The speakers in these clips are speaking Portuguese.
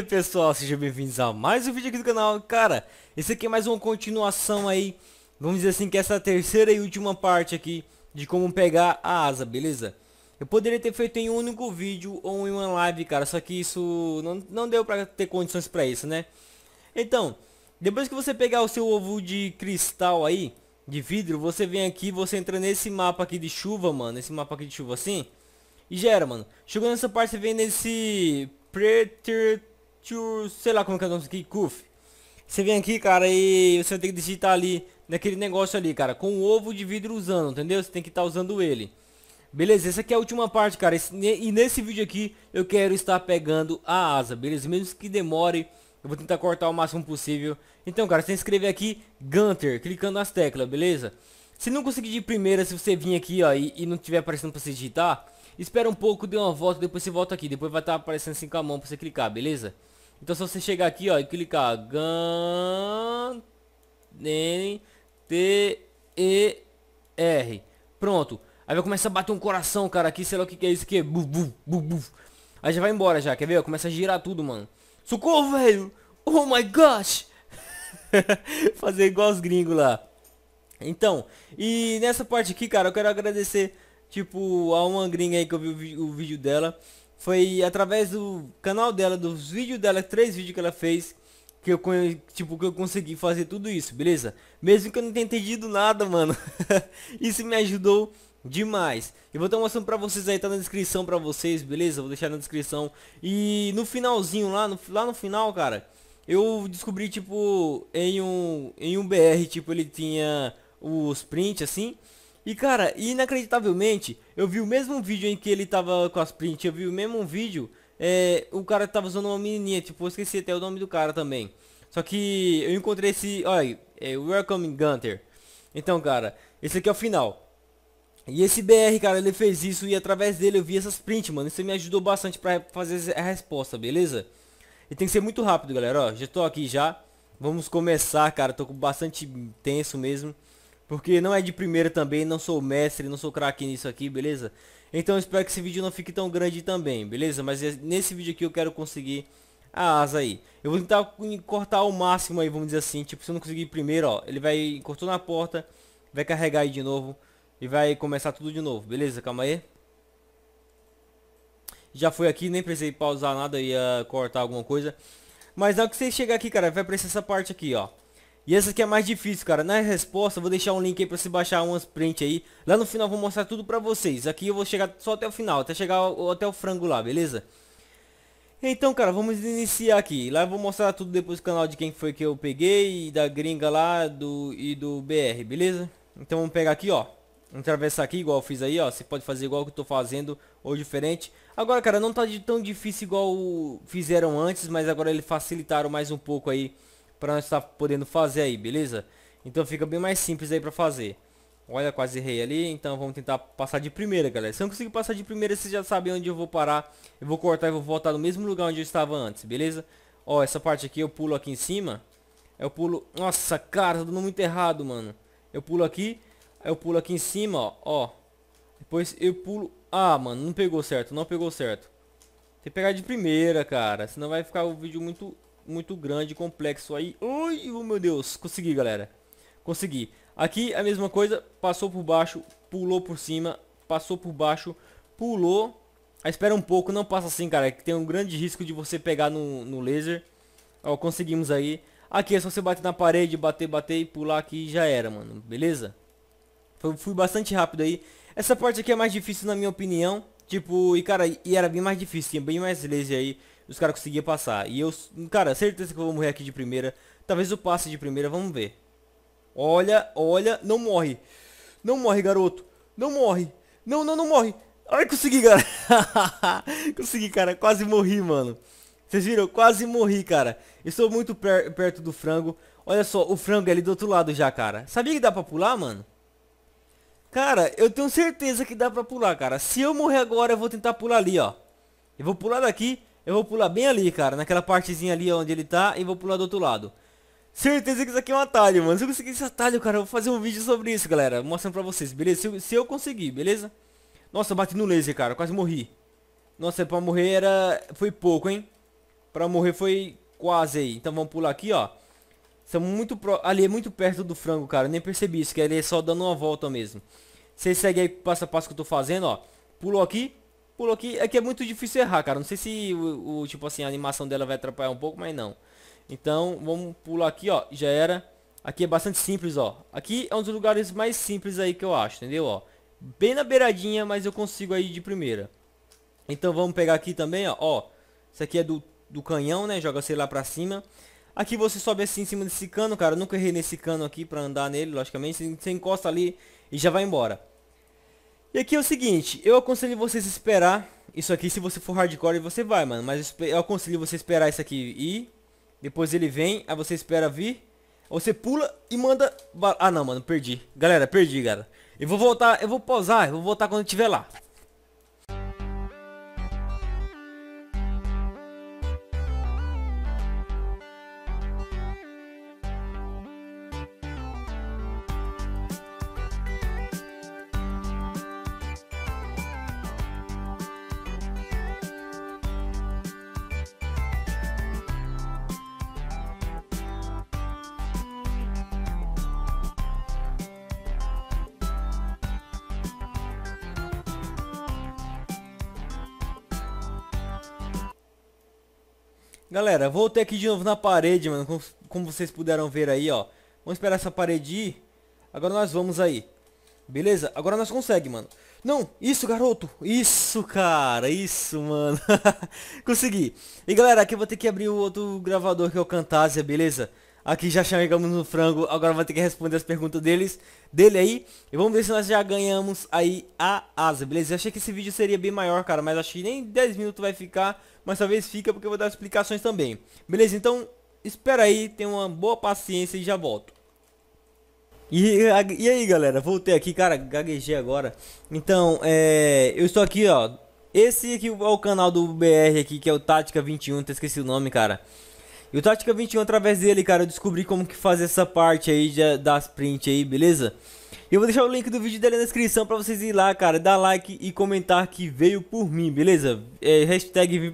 aí pessoal, sejam bem-vindos a mais um vídeo aqui do canal Cara, esse aqui é mais uma continuação aí Vamos dizer assim que essa é terceira e última parte aqui De como pegar a asa, beleza? Eu poderia ter feito em um único vídeo ou em uma live, cara Só que isso não, não deu pra ter condições pra isso, né? Então, depois que você pegar o seu ovo de cristal aí De vidro, você vem aqui, você entra nesse mapa aqui de chuva, mano Esse mapa aqui de chuva assim e gera, mano. Chegou nessa parte, você vem nesse Preter sei lá como que é o nome aqui, Kuf. Você vem aqui, cara, e você vai ter que digitar ali, naquele negócio ali, cara, com o ovo de vidro usando, entendeu? Você tem que estar tá usando ele. Beleza, essa aqui é a última parte, cara, esse, e nesse vídeo aqui eu quero estar pegando a asa, beleza? Mesmo que demore, eu vou tentar cortar o máximo possível. Então, cara, você tem que escrever aqui Gunter, clicando nas teclas, beleza? Se não conseguir de primeira, se você vir aqui, ó, e, e não tiver aparecendo pra você digitar, espera um pouco, dê uma volta, depois você volta aqui. Depois vai estar tá aparecendo assim com a mão pra você clicar, beleza? Então se você chegar aqui, ó, e clicar GAN N T E R. Pronto. Aí vai começar a bater um coração, cara, aqui, sei lá o que, que é isso que bu Buf, buf, buf, buf. Aí já vai embora já, quer ver? Começa a girar tudo, mano. Socorro, velho! Oh my gosh! Fazer igual os gringos lá. Então, e nessa parte aqui, cara, eu quero agradecer Tipo, a uma gringa aí que eu vi o, vídeo dela. Foi através do canal dela, dos vídeos dela, três vídeos que ela fez. Que eu, tipo, que eu consegui fazer tudo isso, beleza? Mesmo que eu não tenha entendido nada, mano. isso me ajudou demais. Eu vou estar mostrando pra vocês aí, tá na descrição pra vocês, beleza? Vou deixar na descrição. E no finalzinho, lá no, lá no final, cara, eu descobri, tipo, em um, em um BR, tipo, ele tinha os prints, assim. E cara, inacreditavelmente, eu vi o mesmo vídeo em que ele tava com as prints, eu vi o mesmo vídeo, é, o cara tava usando uma menininha, tipo, eu esqueci até o nome do cara também. Só que eu encontrei esse, olha, é Welcome Gunter. Então, cara, esse aqui é o final. E esse BR, cara, ele fez isso e através dele eu vi essas prints, mano. Isso me ajudou bastante pra fazer a resposta, beleza? E tem que ser muito rápido, galera, ó, já tô aqui já. Vamos começar, cara, tô com bastante tenso mesmo. Porque não é de primeira também, não sou mestre, não sou craque nisso aqui, beleza? Então espero que esse vídeo não fique tão grande também, beleza? Mas é, nesse vídeo aqui eu quero conseguir a asa aí. Eu vou tentar cortar ao máximo aí, vamos dizer assim. Tipo, se eu não conseguir primeiro, ó, ele vai, cortou na porta, vai carregar aí de novo e vai começar tudo de novo, beleza? Calma aí. Já foi aqui, nem precisei pausar nada, ia cortar alguma coisa. Mas ao que você chegar aqui, cara, vai aparecer essa parte aqui, ó. E essa aqui é mais difícil, cara. Na resposta, vou deixar um link aí pra você baixar umas print aí. Lá no final eu vou mostrar tudo pra vocês. Aqui eu vou chegar só até o final, até chegar até o frango lá, beleza? Então, cara, vamos iniciar aqui. Lá eu vou mostrar tudo depois do canal de quem foi que eu peguei, da gringa lá do, e do BR, beleza? Então vamos pegar aqui, ó. Vamos atravessar aqui, igual eu fiz aí, ó. Você pode fazer igual que eu tô fazendo, ou diferente. Agora, cara, não tá tão difícil igual fizeram antes, mas agora eles facilitaram mais um pouco aí para nós estar tá podendo fazer aí, beleza? Então fica bem mais simples aí para fazer. Olha, quase errei ali, então vamos tentar passar de primeira, galera. Se eu não conseguir passar de primeira, vocês já sabem onde eu vou parar. Eu vou cortar e vou voltar no mesmo lugar onde eu estava antes, beleza? Ó, essa parte aqui eu pulo aqui em cima. Eu pulo... Nossa, cara, tá dando muito errado, mano. Eu pulo aqui, eu pulo aqui em cima, ó, ó. Depois eu pulo... Ah, mano, não pegou certo, não pegou certo. Tem que pegar de primeira, cara, senão vai ficar o vídeo muito muito grande complexo. Aí, ui, oh, meu Deus, consegui, galera. Consegui. Aqui é a mesma coisa, passou por baixo, pulou por cima, passou por baixo, pulou. Aí, espera um pouco, não passa assim, cara, que tem um grande risco de você pegar no, no laser. Ó, conseguimos aí. Aqui é só você bater na parede, bater, bater e pular aqui já era, mano. Beleza? Foi, fui bastante rápido aí. Essa parte aqui é mais difícil na minha opinião. Tipo, e cara, e era bem mais difícil, tinha bem mais laser aí os caras conseguiam passar. E eu, cara, certeza que eu vou morrer aqui de primeira. Talvez eu passe de primeira, vamos ver. Olha, olha, não morre. Não morre, garoto. Não morre. Não, não, não morre. Ai, consegui, cara. consegui, cara. Quase morri, mano. Vocês viram? Quase morri, cara. estou muito per perto do frango. Olha só, o frango é ali do outro lado já, cara. Sabia que dá pra pular, mano? Cara, eu tenho certeza que dá pra pular, cara. Se eu morrer agora, eu vou tentar pular ali, ó. Eu vou pular daqui eu vou pular bem ali, cara, naquela partezinha ali onde ele tá e vou pular do outro lado. Certeza que isso aqui é um atalho, mano. Se eu conseguir esse atalho, cara, eu vou fazer um vídeo sobre isso, galera. Mostrando pra vocês, beleza? Se eu, se eu conseguir, beleza? Nossa, bati no laser, cara. Quase morri. Nossa, pra morrer era... Foi pouco, hein? Pra morrer foi quase aí. Então vamos pular aqui, ó. Estamos muito pro... Ali é muito perto do frango, cara. Eu nem percebi isso, que ali é só dando uma volta mesmo. Vocês seguem aí passo a passo que eu tô fazendo, ó. Pulou aqui. Pulou aqui. É que é muito difícil errar, cara. Não sei se o, o tipo assim, a animação dela vai atrapalhar um pouco, mas não. Então, vamos pular aqui, ó. Já era. Aqui é bastante simples, ó. Aqui é um dos lugares mais simples aí que eu acho, entendeu, ó. Bem na beiradinha, mas eu consigo aí de primeira. Então, vamos pegar aqui também, ó. ó isso aqui é do, do canhão, né? Joga, sei lá, pra cima. Aqui você sobe assim em cima desse cano, cara. nunca errei nesse cano aqui pra andar nele, logicamente. Você encosta ali e já vai embora. E aqui é o seguinte, eu aconselho vocês a esperar isso aqui, se você for hardcore você vai, mano. Mas eu aconselho você esperar isso aqui e depois ele vem, aí você espera vir, você pula e manda... Ah não, mano, perdi. Galera, perdi, galera. Eu vou voltar, eu vou pausar, eu vou voltar quando estiver lá. Galera, voltei aqui de novo na parede, mano. Como, como vocês puderam ver aí, ó. Vamos esperar essa parede ir. Agora nós vamos aí. Beleza? Agora nós conseguimos, mano. Não, isso, garoto. Isso, cara. Isso, mano. Consegui. E, galera, aqui eu vou ter que abrir o outro gravador que é o Camtasia, beleza? Aqui já chegamos no frango, agora vai ter que responder as perguntas deles, dele aí. E vamos ver se nós já ganhamos aí a asa, beleza? Eu achei que esse vídeo seria bem maior, cara, mas acho que nem 10 minutos vai ficar, mas talvez fica porque eu vou dar explicações também. Beleza, então espera aí, tenha uma boa paciência e já volto. E, e aí, galera, voltei aqui, cara, gaguejei agora. Então, é, eu estou aqui, ó. Esse aqui é o canal do BR aqui, que é o Tática 21, até esqueci o nome, cara. E o Tática 21, através dele, cara, eu descobri como que fazer essa parte aí de, das print aí, beleza? E eu vou deixar o link do vídeo dele na descrição pra vocês ir lá, cara, dar like e comentar que veio por mim, beleza? É, hashtag vim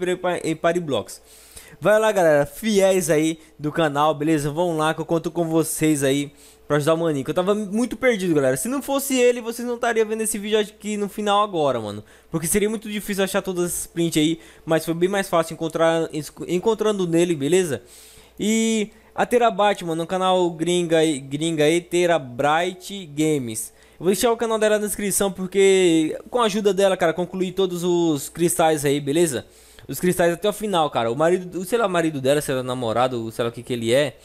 Vai lá, galera, fiéis aí do canal, beleza? Vão lá que eu conto com vocês aí pra ajudar o Manico. Eu tava muito perdido, galera. Se não fosse ele, vocês não estariam vendo esse vídeo aqui no final agora, mano. Porque seria muito difícil achar todas as prints aí, mas foi bem mais fácil encontrar, encontrando nele, beleza? E a Terabyte, mano, no canal gringa, gringa aí, Terabyte Games. Eu vou deixar o canal dela na descrição, porque com a ajuda dela, cara, concluí todos os cristais aí, beleza? Os cristais até o final, cara. O marido, sei lá, o marido dela, sei lá, é namorado, sei lá o que que ele é...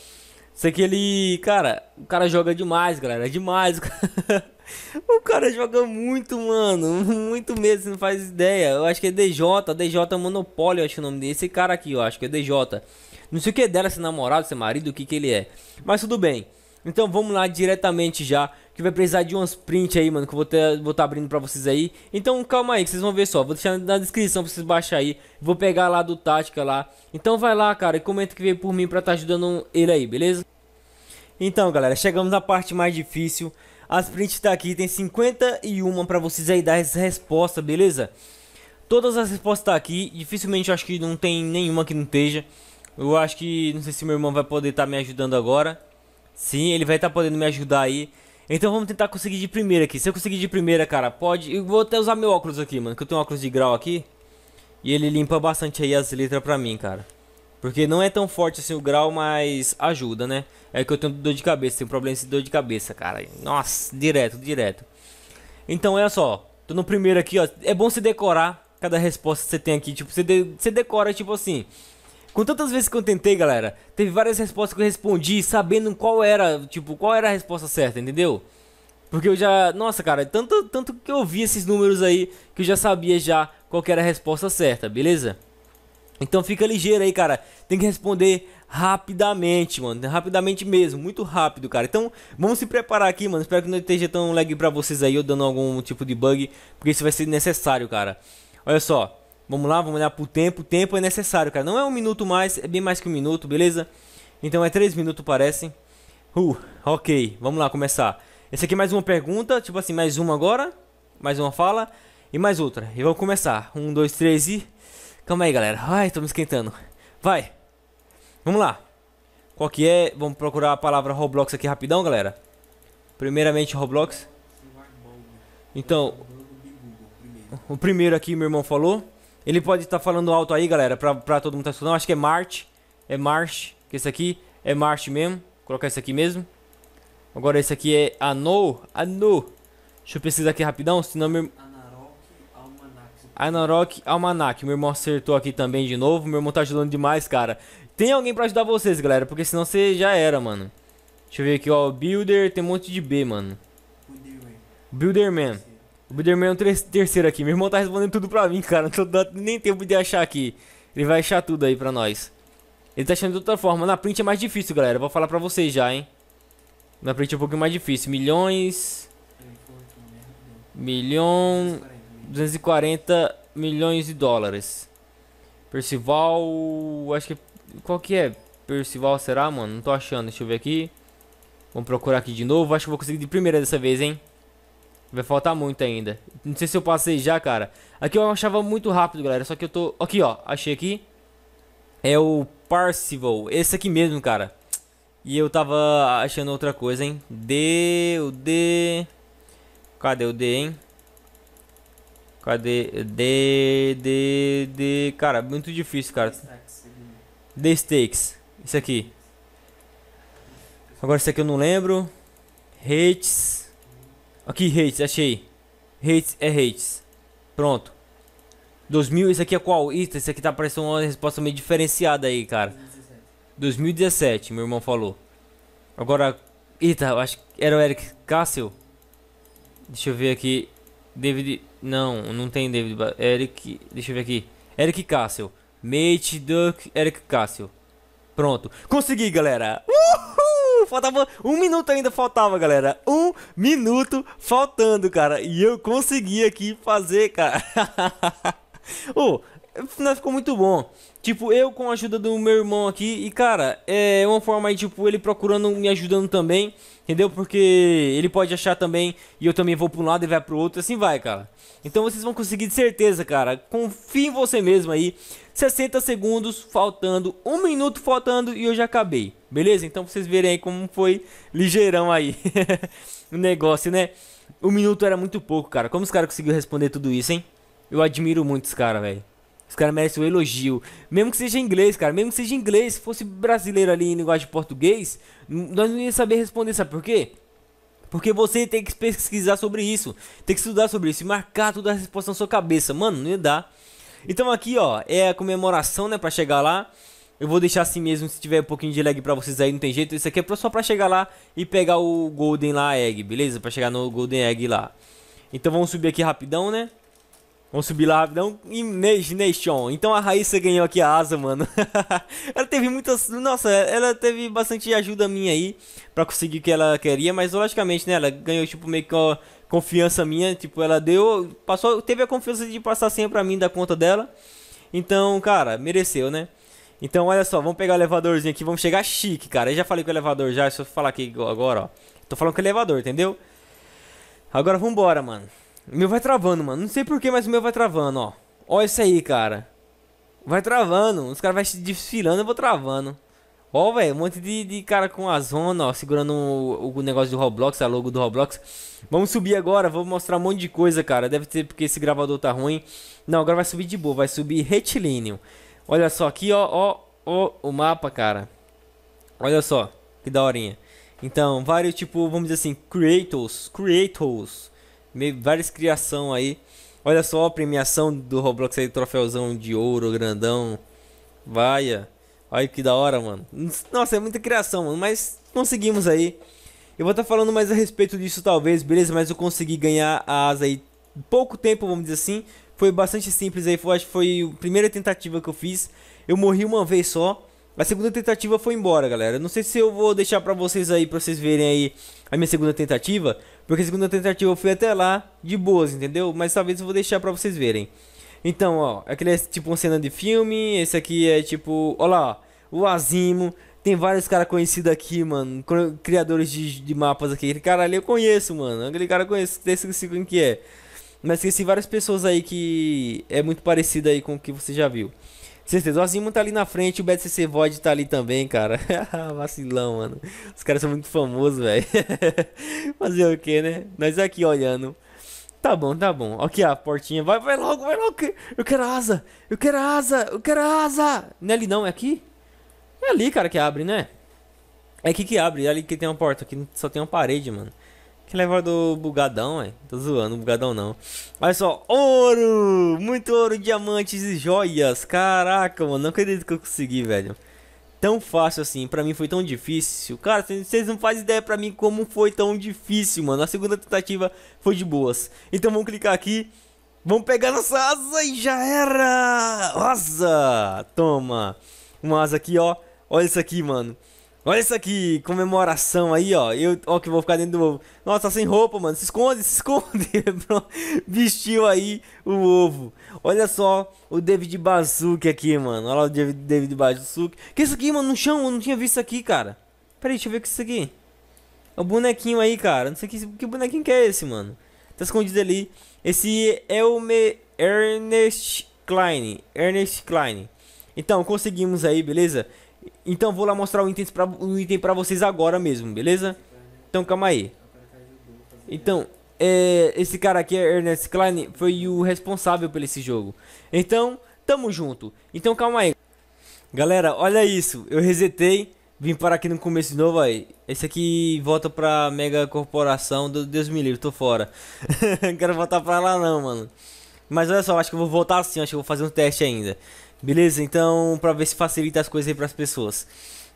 Só que ele, cara, o cara joga demais, galera, é demais. o cara joga muito, mano, muito mesmo, você não faz ideia. Eu acho que é DJ, DJ é Monopólio, eu acho o nome desse cara aqui, eu acho que é DJ. Não sei o que é dela, se namorado, se marido, o que que ele é. Mas tudo bem. Então vamos lá diretamente já que vai precisar de umas sprint aí, mano, que eu vou ter vou tá abrindo pra vocês aí. Então calma aí, que vocês vão ver só. Vou deixar na descrição pra vocês baixar aí. Vou pegar lá do Tática lá. Então vai lá, cara, e comenta que veio por mim pra estar tá ajudando ele aí, beleza? Então, galera, chegamos na parte mais difícil. As prints tá aqui, tem 51 pra vocês aí dar essa resposta, beleza? Todas as respostas tá aqui. Dificilmente eu acho que não tem nenhuma que não esteja. Eu acho que, não sei se meu irmão vai poder estar tá me ajudando agora. Sim, ele vai estar tá podendo me ajudar aí. Então vamos tentar conseguir de primeira aqui. Se eu conseguir de primeira, cara, pode... Eu vou até usar meu óculos aqui, mano, que eu tenho um óculos de grau aqui. E ele limpa bastante aí as letras pra mim, cara. Porque não é tão forte assim o grau, mas ajuda, né? É que eu tenho dor de cabeça, tenho problema de dor de cabeça, cara. Nossa, direto, direto. Então, olha só. Tô no primeiro aqui, ó. É bom você decorar cada resposta que você tem aqui. Tipo, você, de você decora, tipo assim... Com tantas vezes que eu tentei, galera, teve várias respostas que eu respondi sabendo qual era, tipo, qual era a resposta certa, entendeu? Porque eu já, nossa, cara, tanto, tanto que eu vi esses números aí que eu já sabia já qual era a resposta certa, beleza? Então fica ligeiro aí, cara. Tem que responder rapidamente, mano. Rapidamente mesmo, muito rápido, cara. Então, vamos se preparar aqui, mano. Espero que não esteja tão lag pra vocês aí, ou dando algum tipo de bug, porque isso vai ser necessário, cara. Olha só. Vamos lá, vamos olhar pro tempo. Tempo é necessário, cara. Não é um minuto mais, é bem mais que um minuto, beleza? Então é três minutos, parece. Uh, ok, vamos lá começar. Esse aqui é mais uma pergunta, tipo assim, mais uma agora. Mais uma fala e mais outra. E vamos começar. Um, dois, três e. Calma aí, galera. Ai, tô me esquentando. Vai. Vamos lá. Qual que é? Vamos procurar a palavra Roblox aqui rapidão, galera. Primeiramente, Roblox. Então, o primeiro aqui, meu irmão falou. Ele pode estar tá falando alto aí, galera, pra, pra todo mundo estar tá escutando. Acho que é Marte. É Marte, que esse aqui é Marte mesmo. Vou colocar esse aqui mesmo. Agora esse aqui é Ano. Ano. Deixa eu pesquisar aqui rapidão, senão meu... Anarok Almanac. Meu irmão acertou aqui também de novo. Meu irmão tá ajudando demais, cara. Tem alguém pra ajudar vocês, galera. Porque senão você já era, mano. Deixa eu ver aqui, ó. Builder. Tem um monte de B, mano. Builderman. Builderman. O Biderman é um terceiro aqui. Meu irmão tá respondendo tudo pra mim, cara. Não tô nem tempo de achar aqui. Ele vai achar tudo aí pra nós. Ele tá achando de outra forma. Na print é mais difícil, galera. Vou falar pra vocês já, hein. Na print é um pouquinho mais difícil. Milhões... Milhão... 240 milhões de dólares. Percival... Acho que... Qual que é? Percival será, mano? Não tô achando. Deixa eu ver aqui. Vamos procurar aqui de novo. Acho que vou conseguir de primeira dessa vez, hein. Vai faltar muito ainda. Não sei se eu passei já, cara. Aqui eu achava muito rápido, galera. Só que eu tô... Aqui, ó. Achei aqui. É o Parsival. Esse aqui mesmo, cara. E eu tava achando outra coisa, hein. D... O D... Cadê o D, hein? Cadê? D... D... D... Cara, muito difícil, cara. D Stakes. Isso aqui. Agora isso aqui eu não lembro. Hates... Aqui, hates, achei. Hates é hates. Pronto. 2000, esse aqui é qual? Eita, esse aqui tá parecendo uma resposta meio diferenciada aí, cara. 2017, meu irmão falou. Agora, eita, acho que era o Eric Castle. Deixa eu ver aqui. David. Não, não tem David. Eric. Deixa eu ver aqui. Eric Castle. Mate Duck Eric Castle. Pronto. Consegui, galera. Uhul! Faltava um minuto ainda, faltava, galera. Um minuto faltando, cara. E eu consegui aqui fazer, cara. oh, o ficou muito bom. Tipo, eu com a ajuda do meu irmão aqui. E, cara, é uma forma aí, tipo, ele procurando, me ajudando também. Entendeu? Porque ele pode achar também. E eu também vou pra um lado e vai pro outro. Assim vai, cara. Então vocês vão conseguir de certeza, cara. Confie em você mesmo aí. 60 segundos faltando. Um minuto faltando. E eu já acabei. Beleza? Então vocês verem aí como foi ligeirão aí. o negócio, né? Um minuto era muito pouco, cara. Como os caras conseguiram responder tudo isso, hein? Eu admiro muito os caras, velho. Os caras merecem o um elogio. Mesmo que seja inglês, cara. Mesmo que seja inglês, se fosse brasileiro ali em linguagem de português, nós não ia saber responder, sabe por quê? Porque você tem que pesquisar sobre isso, tem que estudar sobre isso e marcar toda a resposta na sua cabeça. Mano, não ia dar. Então aqui, ó, é a comemoração, né, para chegar lá. Eu vou deixar assim mesmo, se tiver um pouquinho de lag pra vocês aí, não tem jeito. Isso aqui é só pra chegar lá e pegar o Golden lá, Egg, beleza? Pra chegar no Golden Egg lá. Então vamos subir aqui rapidão, né? Vamos subir lá rapidão. Imagination. Então a Raíssa ganhou aqui a asa, mano. ela teve muitas. Nossa, ela teve bastante ajuda minha aí. Pra conseguir o que ela queria. Mas logicamente, né? Ela ganhou, tipo, meio que confiança minha. Tipo, ela deu. Passou. Teve a confiança de passar a senha pra mim da conta dela. Então, cara, mereceu, né? Então, olha só, vamos pegar o elevadorzinho aqui, vamos chegar chique, cara. Eu já falei com o elevador já, deixa eu falar aqui agora, ó. Tô falando com o elevador, entendeu? Agora vambora, mano. O meu vai travando, mano. Não sei porquê, mas o meu vai travando, ó. Ó isso aí, cara. Vai travando. Os caras vão desfilando, eu vou travando. Ó, velho, um monte de, de cara com a zona, ó, segurando o, o, negócio do Roblox, a logo do Roblox. Vamos subir agora, vou mostrar um monte de coisa, cara. Deve ser porque esse gravador tá ruim. Não, agora vai subir de boa, vai subir retilíneo. Olha só, aqui, ó, ó, ó, o mapa, cara. Olha só, que daorinha. Então, vários, tipo, vamos dizer assim, creators, creators várias criação aí. Olha só a premiação do Roblox aí, troféuzão de ouro, grandão. Vaia. Olha que da hora, mano. Nossa, é muita criação, mano, mas conseguimos aí. Eu vou estar tá falando mais a respeito disso talvez, beleza? Mas eu consegui ganhar a asa aí pouco tempo, vamos dizer assim. Foi bastante simples aí, foi, acho que foi a primeira tentativa que eu fiz. Eu morri uma vez só. A segunda tentativa foi embora, galera. Não sei se eu vou deixar pra vocês aí, pra vocês verem aí a minha segunda tentativa. Porque a segunda tentativa eu fui até lá de boas, entendeu? Mas talvez eu vou deixar pra vocês verem. Então, ó, aquele é tipo uma cena de filme, esse aqui é tipo, ó lá, ó, o Azimo, tem vários caras conhecidos aqui, mano, criadores de, de mapas aqui, aquele cara ali eu conheço, mano, aquele cara eu conheço, até esqueci quem que é. Mas esqueci várias pessoas aí que é muito parecida aí com o que você já viu. Certeza. O Azimuth tá ali na frente, o BTCC Void tá ali também, cara. Vacilão, mano. Os caras são muito famosos, velho. Fazer o que, né? Nós aqui olhando. Tá bom, tá bom. Aqui a portinha. Vai, vai logo, vai logo. Eu quero asa. Eu quero asa. Eu quero asa. Não é ali não, é aqui? É ali, cara, que abre, né? É aqui que abre. É ali que tem uma porta. Aqui só tem uma parede, mano. Que do bugadão, é? Tô zoando, bugadão não. Olha só, ouro! Muito ouro, diamantes e joias. Caraca, mano, não acredito que eu consegui, velho. Tão fácil assim, pra mim foi tão difícil. Cara, vocês não fazem ideia pra mim como foi tão difícil, mano. A segunda tentativa foi de boas. Então vamos clicar aqui. Vamos pegar nossa asa e já era! Asa! Toma! Uma asa aqui, ó. Olha isso aqui, mano. Olha isso aqui, comemoração aí, ó. Eu, ó, que vou ficar dentro do ovo. Nossa, tá sem roupa, mano. Se esconde, se esconde. Vestiu aí o ovo. Olha só o David Bazuki aqui, mano. Olha lá o David, David Bazuki. Que isso aqui, mano, no chão? Eu não tinha visto isso aqui, cara. Peraí, deixa eu ver o que é isso aqui. É o bonequinho aí, cara. Não sei que, que bonequinho que é esse, mano. Tá escondido ali. Esse é o me Ernest Klein. Ernest Klein. Então, conseguimos aí, beleza? Então vou lá mostrar o item pra, o item pra vocês agora mesmo, beleza? Então calma aí. Então, é, esse cara aqui, Ernest Klein, foi o responsável por esse jogo. Então, tamo junto. Então calma aí. Galera, olha isso. Eu resetei. Vim parar aqui no começo de novo, aí. Esse aqui volta pra mega corporação. Deus me livre, tô fora. não quero voltar pra lá não, mano. Mas olha só, acho que eu vou voltar assim, acho que eu vou fazer um teste ainda. Beleza? Então, pra ver se facilita as coisas aí pras pessoas.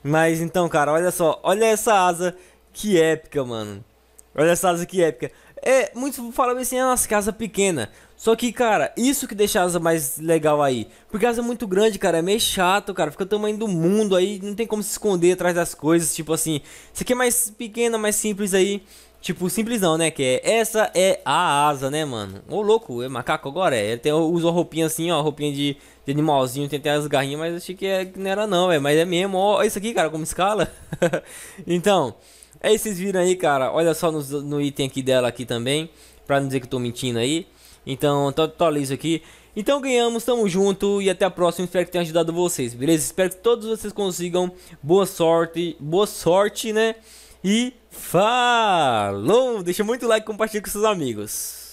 Mas então, cara, olha só. Olha essa asa que épica, mano. Olha essa asa que épica. É, muitos falam assim, é uma casa pequena. Só que, cara, isso que deixa a asa mais legal aí. Porque a asa é muito grande, cara, é meio chato, cara. Fica o tamanho do mundo aí, não tem como se esconder atrás das coisas. Tipo assim, isso aqui é mais pequena, mais simples aí. Tipo, simplesão, né? Que é essa é a asa, né, mano? Ô louco, é macaco agora? É. Ele tem, usa roupinha assim, ó, roupinha de, de animalzinho, tem até as garrinhas, mas achei que, é, que não era não, é. Mas é mesmo, ó, isso aqui, cara, como escala. então, aí é vocês viram aí, cara, olha só no, no item aqui dela aqui também, pra não dizer que eu tô mentindo aí. Então, isso aqui. Então ganhamos, tamo junto e até a próxima. Espero que tenha ajudado vocês, beleza? Espero que todos vocês consigam boa sorte, boa sorte, né? E Falou! Deixa muito like e compartilha com seus amigos.